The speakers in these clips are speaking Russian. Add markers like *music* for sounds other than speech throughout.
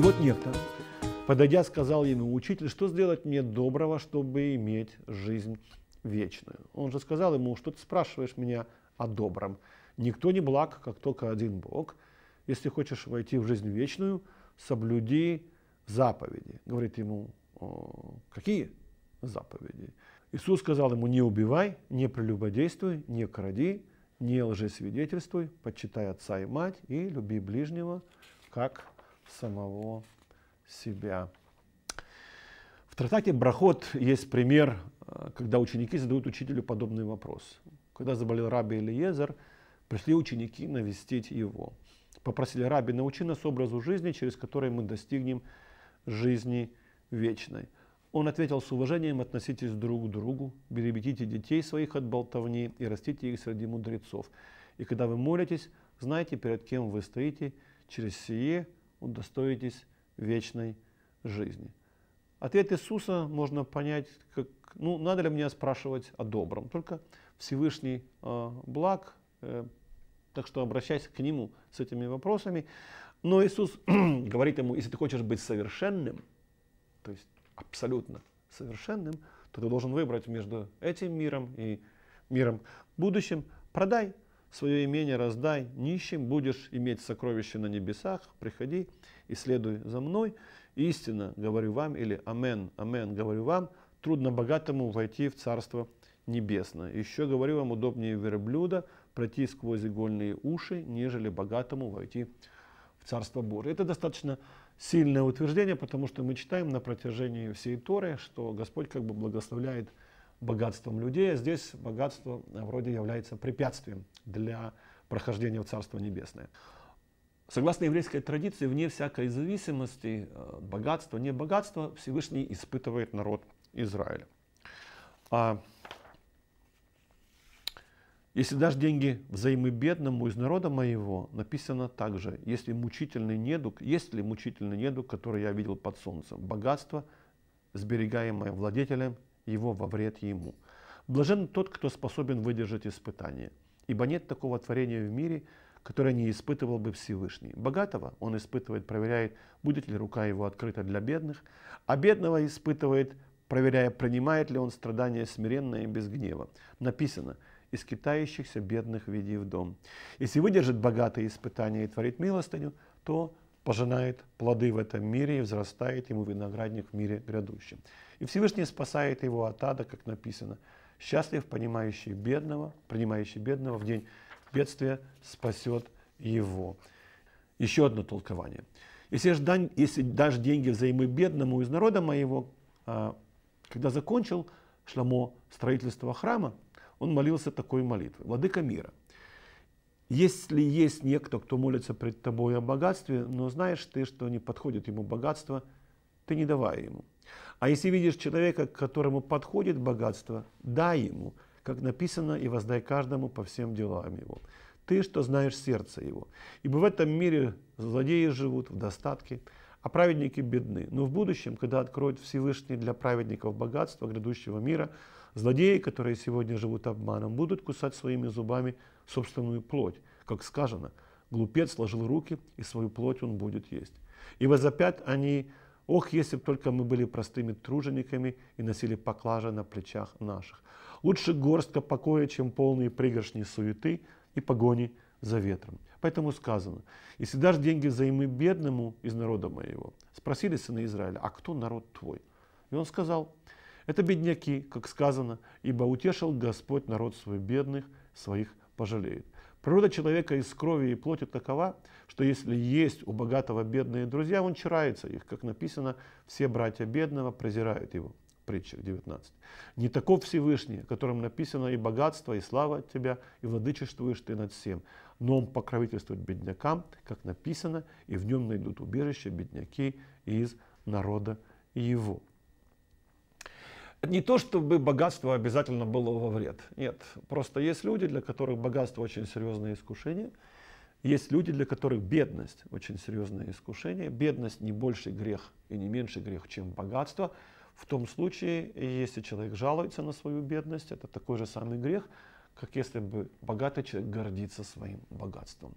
И вот некто, подойдя, сказал ему, «Учитель, что сделать мне доброго, чтобы иметь жизнь вечную?» Он же сказал ему, «Что ты спрашиваешь меня о добром? Никто не благ, как только один Бог. Если хочешь войти в жизнь вечную, соблюди заповеди». Говорит ему, «Какие заповеди?» Иисус сказал ему, «Не убивай, не прелюбодействуй, не кради, не лжесвидетельствуй, почитай отца и мать и люби ближнего, как самого себя. В трактате Брахот есть пример, э, когда ученики задают учителю подобный вопрос. Когда заболел раби Элиезер, пришли ученики навестить его. Попросили раби, научи нас образу жизни, через который мы достигнем жизни вечной. Он ответил с уважением, относитесь друг к другу, берегите детей своих от болтовни и растите их среди мудрецов. И когда вы молитесь, знайте, перед кем вы стоите, через сие – удостоитесь вечной жизни. Ответ Иисуса можно понять, как, ну, надо ли мне спрашивать о добром. Только Всевышний э, благ, э, так что обращайся к Нему с этими вопросами. Но Иисус *clears throat* говорит ему, если ты хочешь быть совершенным, то есть абсолютно совершенным, то ты должен выбрать между этим миром и миром будущим. Продай свое имение раздай нищим, будешь иметь сокровища на небесах, приходи и следуй за мной. Истина, говорю вам, или амен, амен, говорю вам, трудно богатому войти в Царство Небесное. Еще говорю вам, удобнее верблюда пройти сквозь игольные уши, нежели богатому войти в Царство Божие. Это достаточно сильное утверждение, потому что мы читаем на протяжении всей Торы, что Господь как бы благословляет богатством людей, а здесь богатство вроде является препятствием для прохождения в Царство Небесное. Согласно еврейской традиции, вне всякой зависимости, э, богатство, не богатство, Всевышний испытывает народ Израиля. А если дашь деньги взаймы бедному из народа моего, написано также, если мучительный недуг, есть ли мучительный недуг, который я видел под солнцем, богатство, сберегаемое владетелем, его во вред ему. Блажен тот, кто способен выдержать испытание, ибо нет такого творения в мире, которое не испытывал бы Всевышний. Богатого он испытывает, проверяет, будет ли рука его открыта для бедных, а бедного испытывает, проверяя, принимает ли он страдания смиренно и без гнева. Написано, из китающихся бедных веди в дом. Если выдержит богатые испытания и творит милостыню, то пожинает плоды в этом мире и взрастает ему виноградник в мире грядущем. И Всевышний спасает его от ада, как написано. Счастлив, понимающий бедного, принимающий бедного в день бедствия спасет его. Еще одно толкование. Если, ж если дашь деньги взаймы бедному из народа моего, а, когда закончил Шламо строительство храма, он молился такой молитвой. Владыка мира, если есть некто, кто молится пред тобой о богатстве, но знаешь ты, что не подходит ему богатство – ты не давай ему. А если видишь человека, к которому подходит богатство, дай ему, как написано, и воздай каждому по всем делам его. Ты, что знаешь сердце его. Ибо в этом мире злодеи живут в достатке, а праведники бедны. Но в будущем, когда откроет Всевышний для праведников богатство грядущего мира, злодеи, которые сегодня живут обманом, будут кусать своими зубами собственную плоть. Как сказано, глупец сложил руки, и свою плоть он будет есть. И возопят они Ох, если бы только мы были простыми тружениками и носили поклажа на плечах наших. Лучше горстка покоя, чем полные пригоршни суеты и погони за ветром. Поэтому сказано, если дашь деньги взаймы бедному из народа моего, спросили сына Израиля, а кто народ твой? И он сказал, это бедняки, как сказано, ибо утешил Господь народ свой бедных, своих пожалеет. Природа человека из крови и плоти такова, что если есть у богатого бедные друзья, он чирается. их, как написано, все братья бедного презирают его. Притчах 19. Не таков Всевышний, которым написано и богатство, и слава от тебя, и владычествуешь ты над всем. Но он покровительствует беднякам, как написано, и в нем найдут убежище бедняки из народа его. Не то, чтобы богатство обязательно было во вред. Нет, просто есть люди, для которых богатство очень серьезное искушение. Есть люди, для которых бедность очень серьезное искушение. Бедность не больше грех и не меньше грех, чем богатство. В том случае, если человек жалуется на свою бедность, это такой же самый грех, как если бы богатый человек гордится своим богатством.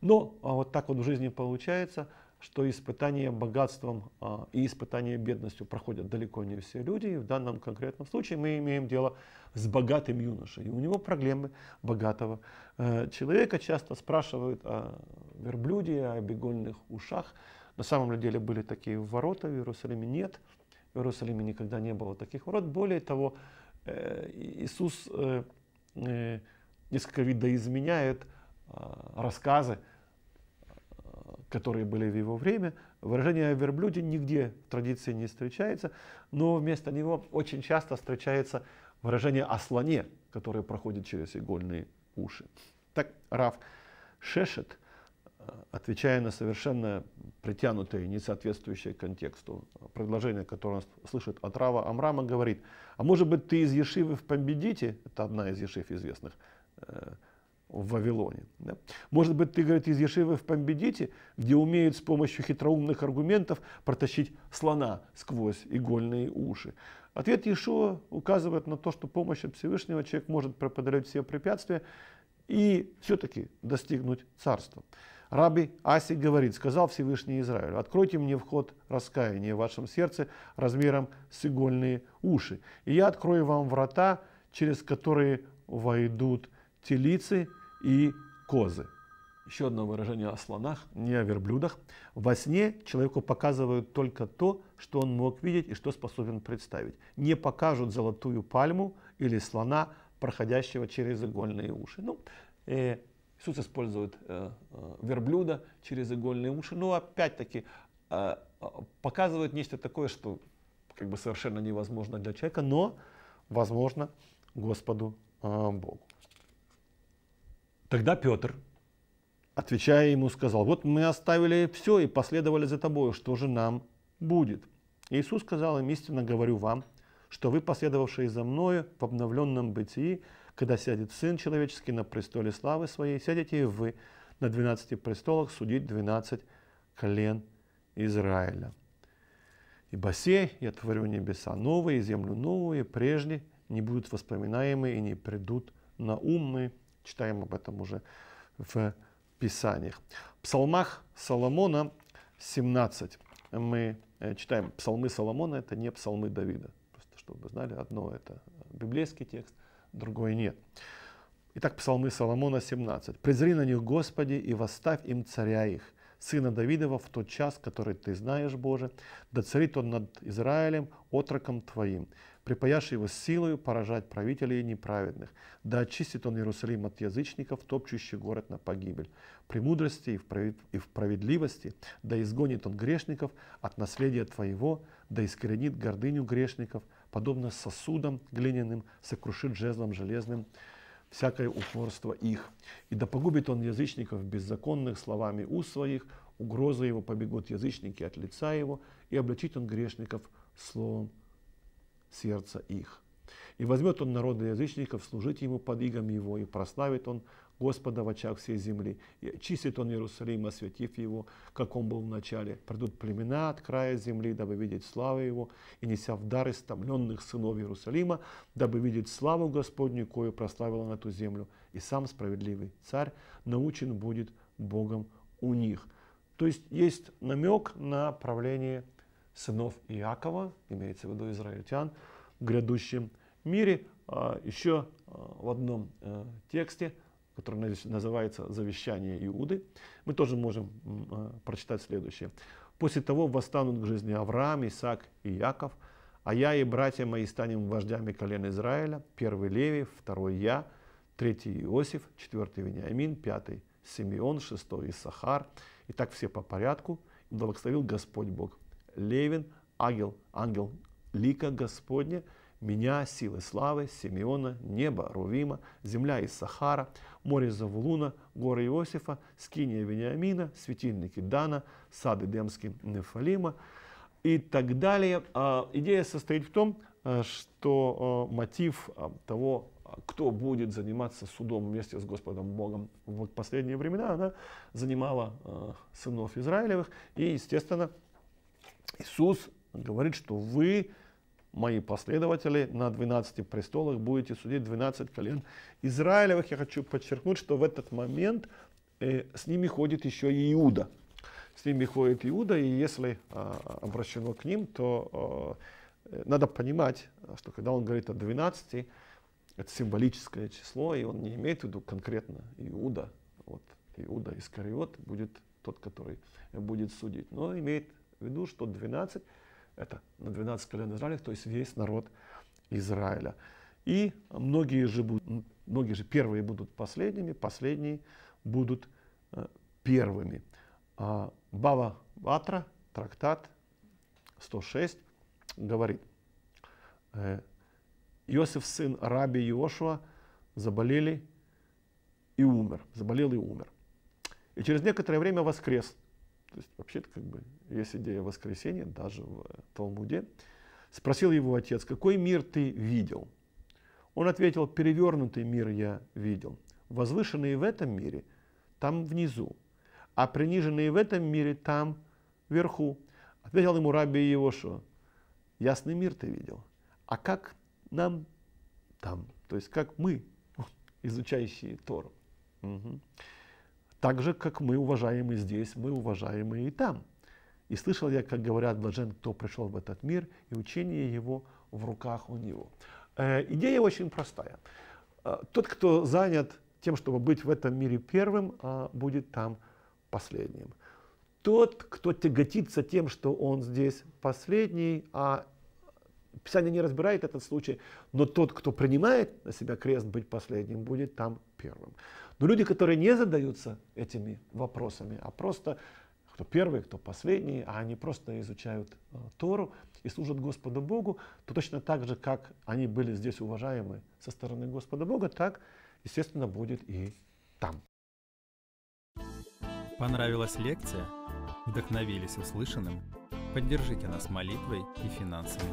Но а вот так вот в жизни получается – что испытания богатством а, и испытания бедностью проходят далеко не все люди. И в данном конкретном случае мы имеем дело с богатым юношей. И у него проблемы богатого э, человека. Часто спрашивают о верблюде, о бегольных ушах. На самом деле были такие ворота, в Иерусалиме нет. В Иерусалиме никогда не было таких ворот. Более того, э, Иисус э, э несколько видоизменяет а, рассказы которые были в его время. Выражение верблюде нигде в традиции не встречается, но вместо него очень часто встречается выражение о слоне, которое проходит через игольные уши. Так Раф Шешет, э, отвечая на совершенно притянутое, не соответствующее контексту предложение, которое он слышит от Рава Амрама, говорит, а может быть ты из Ешивы в Памбедите, это одна из Ешив известных, э, в Вавилоне. Да? Может быть, ты, говорит, из Ешивы в Памбедите, где умеют с помощью хитроумных аргументов протащить слона сквозь игольные уши. Ответ Иешуа указывает на то, что помощь от Всевышнего человек может преодолеть все препятствия и все-таки достигнуть царства. Раби Аси говорит, сказал Всевышний Израиль: откройте мне вход раскаяния в вашем сердце размером с игольные уши, и я открою вам врата, через которые войдут телицы, и козы. Еще одно выражение о слонах, не о верблюдах. Во сне человеку показывают только то, что он мог видеть и что способен представить. Не покажут золотую пальму или слона, проходящего через игольные уши. Ну, э, Иисус использует э, э, верблюда через игольные уши, но опять-таки э, э показывает нечто такое, что как бы совершенно невозможно для человека, но возможно Господу э, Богу. Тогда Петр, отвечая ему, сказал, вот мы оставили все и последовали за тобою, что же нам будет? Иисус сказал им, истинно говорю вам, что вы, последовавшие за мною в обновленном бытии, когда сядет Сын Человеческий на престоле славы своей, сядете и вы на двенадцати престолах судить двенадцать колен Израиля. Ибо сей я творю небеса новые, землю новую, и прежде не будут воспоминаемы и не придут на умные Читаем об этом уже в Писаниях. В псалмах Соломона 17 мы э, читаем псалмы Соломона, это не псалмы Давида. Просто чтобы вы знали, одно это библейский текст, другое нет. Итак, псалмы Соломона 17. «Презри на них, Господи, и восставь им царя их, сына Давидова, в тот час, который ты знаешь, Боже, да царит он над Израилем, отроком твоим припаяшь его силою поражать правителей неправедных. Да очистит он Иерусалим от язычников, топчущий город на погибель. При мудрости и в, прав... праведливости, да изгонит он грешников от наследия твоего, да искоренит гордыню грешников, подобно сосудам глиняным, сокрушит жезлом железным всякое упорство их. И да погубит он язычников беззаконных словами у своих, угрозы его побегут язычники от лица его, и обличит он грешников словом сердца их. И возьмет он народы язычников служить ему под игом его, и прославит он Господа в очах всей земли. И очистит он Иерусалим, осветив его, как он был в начале. Придут племена от края земли, дабы видеть славу его, и неся в дар истомленных сынов Иерусалима, дабы видеть славу Господню, кою прославила на эту землю. И сам справедливый царь научен будет Богом у них. То есть есть намек на правление сынов Иакова, имеется в виду израильтян, в грядущем мире. А, Еще а, в одном э, тексте, который называется «Завещание Иуды», мы тоже можем э, прочитать следующее. «После того восстанут к жизни Авраам, Исаак и Яков, а я и братья мои станем вождями колен Израиля, первый Леви, второй я, третий Иосиф, четвертый Вениамин, пятый Симеон, шестой Исахар». И так все по порядку. благословил Господь Бог Левин, ангел, ангел лика Господня, меня, силы славы, Симеона, небо, Рувима, земля из Сахара, море Завулуна, горы Иосифа, скиния Вениамина, светильники Дана, сады Демский, Нефалима и так далее. А, идея состоит в том, э, что э, мотив э, того, кто будет заниматься судом вместе с Господом Богом в последние времена, она занимала сынов Израилевых и, естественно, Иисус говорит, что вы, мои последователи, на 12 престолах будете судить 12 колен Израилевых. Я хочу подчеркнуть, что в этот момент э, с ними ходит еще и Иуда. С ними ходит Иуда, и если э, обращено к ним, то а, э, надо понимать, что когда он говорит о 12, это символическое число, и он не имеет в виду конкретно Иуда. Вот Иуда Искариот будет тот, который будет судить, но имеет в виду, что 12 это на 12 колен Израиля, то есть весь народ Израиля. И многие же, будут, многие же первые будут последними, последние будут э, первыми. А Бава Ватра, трактат 106, говорит, э, Иосиф, сын Раби Иошуа, заболели и умер. Заболел и умер. И через некоторое время воскрес – то есть вообще-то как бы есть идея воскресения даже в Талмуде. Спросил его отец, какой мир ты видел? Он ответил, перевернутый мир я видел. Возвышенные в этом мире там внизу, а приниженные в этом мире там вверху. Ответил ему Раби Иошуа, ясный мир ты видел, а как нам там, то есть как мы, *laughs* изучающие Тору. Угу. Так же, как мы уважаемы здесь, мы уважаемы и там. И слышал я, как говорят, блажен, кто пришел в этот мир, и учение его в руках у него. Э, идея очень простая. Э, тот, кто занят тем, чтобы быть в этом мире первым, э, будет там последним. Тот, кто тяготится тем, что он здесь последний, а Писание не разбирает этот случай, но тот, кто принимает на себя крест быть последним, будет там первым. Но люди, которые не задаются этими вопросами, а просто кто первый, кто последний, а они просто изучают э, Тору и служат Господу Богу, то точно так же, как они были здесь уважаемы со стороны Господа Бога, так, естественно, будет и там. Понравилась лекция? Вдохновились услышанным? Поддержите нас молитвой и финансами.